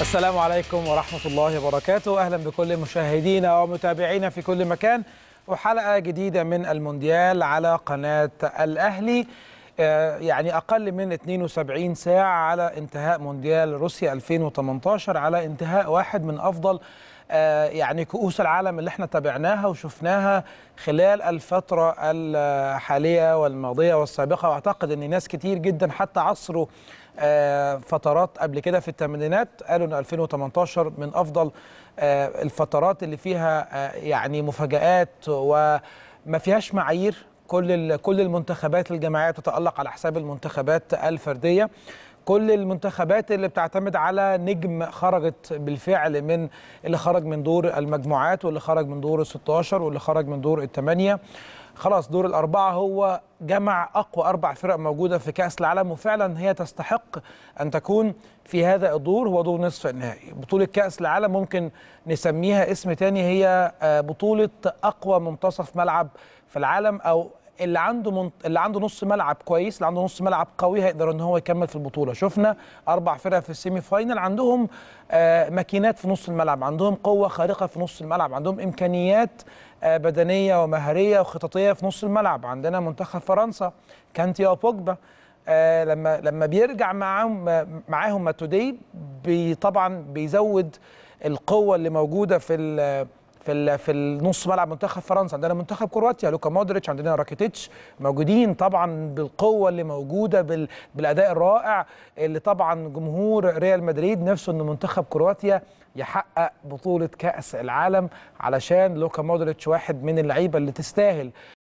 السلام عليكم ورحمة الله وبركاته أهلا بكل مشاهدينا ومتابعينا في كل مكان وحلقة جديدة من المونديال على قناة الأهلي آه، يعني أقل من 72 ساعة على انتهاء مونديال روسيا 2018 على انتهاء واحد من أفضل آه، يعني كؤوس العالم اللي احنا تابعناها وشفناها خلال الفترة الحالية والماضية والسابقة وأعتقد أن ناس كتير جدا حتى عصروا آه، فترات قبل كده في الثمانينات قالوا ان 2018 من افضل الفترات اللي فيها يعني مفاجآت وما فيهاش معايير كل كل المنتخبات الجماعيه بتتالق على حساب المنتخبات الفرديه كل المنتخبات اللي بتعتمد على نجم خرجت بالفعل من اللي خرج من دور المجموعات واللي خرج من دور ال 16 واللي خرج من دور الثمانيه خلاص دور الأربعة هو جمع أقوى أربع فرق موجودة في كأس العالم وفعلا هي تستحق أن تكون في هذا الدور هو دور نصف النهائي بطولة كأس العالم ممكن نسميها اسم تاني هي آه، بطولة أقوى منتصف ملعب في العالم أو اللي عنده منط... اللي عنده نص ملعب كويس اللي عنده نص ملعب قوي هيقدر ان هو يكمل في البطوله شفنا اربع فرق في السيمي فاينل عندهم آه ماكينات في نص الملعب عندهم قوه خارقه في نص الملعب عندهم امكانيات آه بدنيه ومهريه وخططيه في نص الملعب عندنا منتخب فرنسا كانتي وبوجبا آه لما لما بيرجع معاهم معاهم ماتودي بي طبعا بيزود القوه اللي موجوده في في في النص ملعب منتخب فرنسا عندنا منتخب كرواتيا لوكا مودريتش عندنا راكيتيتش موجودين طبعا بالقوه اللي موجوده بال بالاداء الرائع اللي طبعا جمهور ريال مدريد نفسه ان منتخب كرواتيا يحقق بطوله كاس العالم علشان لوكا مودريتش واحد من اللعيبه اللي تستاهل